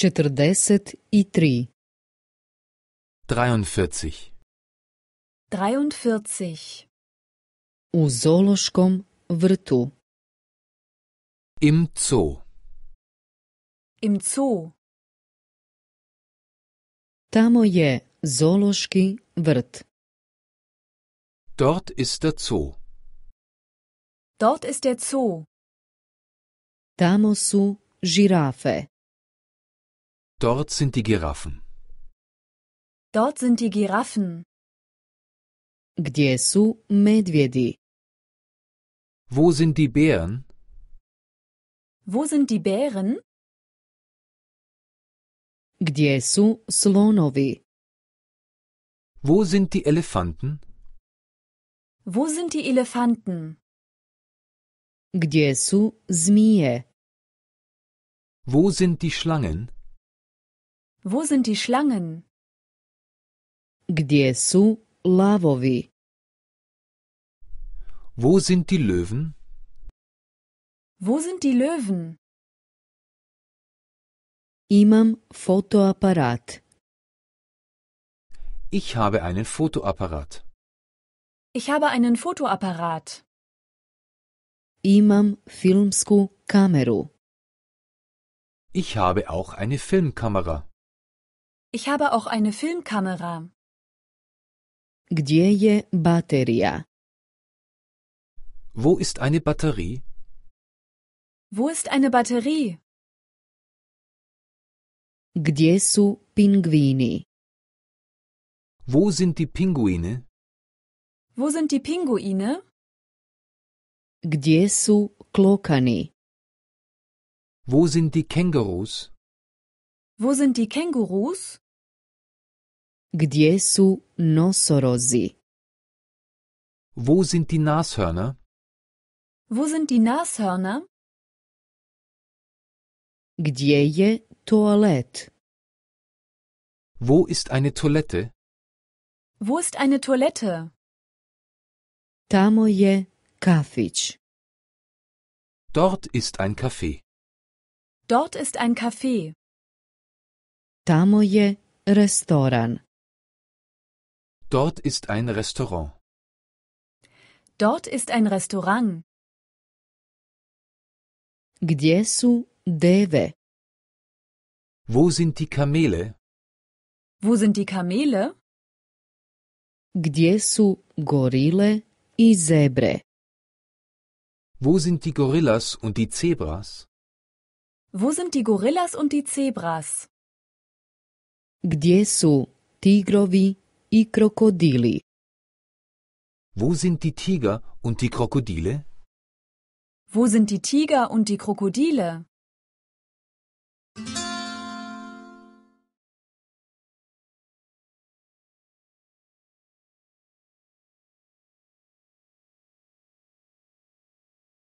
43 43 43 U zoološkom vrtu Im Zoo Im Zoo Tamo je zoološki vrt Dort ist der Zoo Dort ist der Zoo Tamo su žirafe Dort sind die Giraffen. Dort sind die Giraffen. Gdje su medvjedi? Wo sind die Bären? Wo sind die Bären? Gdje su slonovi? Wo sind die Elefanten? Wo sind die Elefanten? Gdje su zmije? Wo sind die Schlangen? Wo sind die Schlangen? Gdje su lavovi? Wo sind die Löwen? Wo sind die Löwen? Imam Fotoapparat. Ich habe einen Fotoapparat. Ich habe einen Fotoapparat. Imam filmsku kameru. Ich habe auch eine Filmkamera. Ich habe auch eine Filmkamera. Gdzie je bateria? Wo ist eine Batterie? Wo ist eine Batterie? Gdzie su pinguini? Wo sind die Pinguine? Wo sind die Pinguine? Gdzie su klokani? Wo sind die Kängurus? Wo sind die Kängurus? Gdzie su nosorozi? Wo sind die Nashörner? Wo sind die Nashörner? Gdzie je toalet? Wo ist eine Toilette? Wo ist eine Toilette? Tamo je kafić. Dort ist ein Café. Dort ist ein Café. Tamo je restoran. Dort ist ein Restaurant. Dort ist ein Restaurant. Gdje su deve? Wo sind die Kamele? Wo sind die Kamele? Gdje su gorile i zebre? Wo sind die Gorillas und die Zebras? Wo sind die Gorillas und die Zebras? Gdje su tigrovi i krokodili? Wo sind die Tiger und die Krokodile? Wo sind die Tiger und die Krokodile?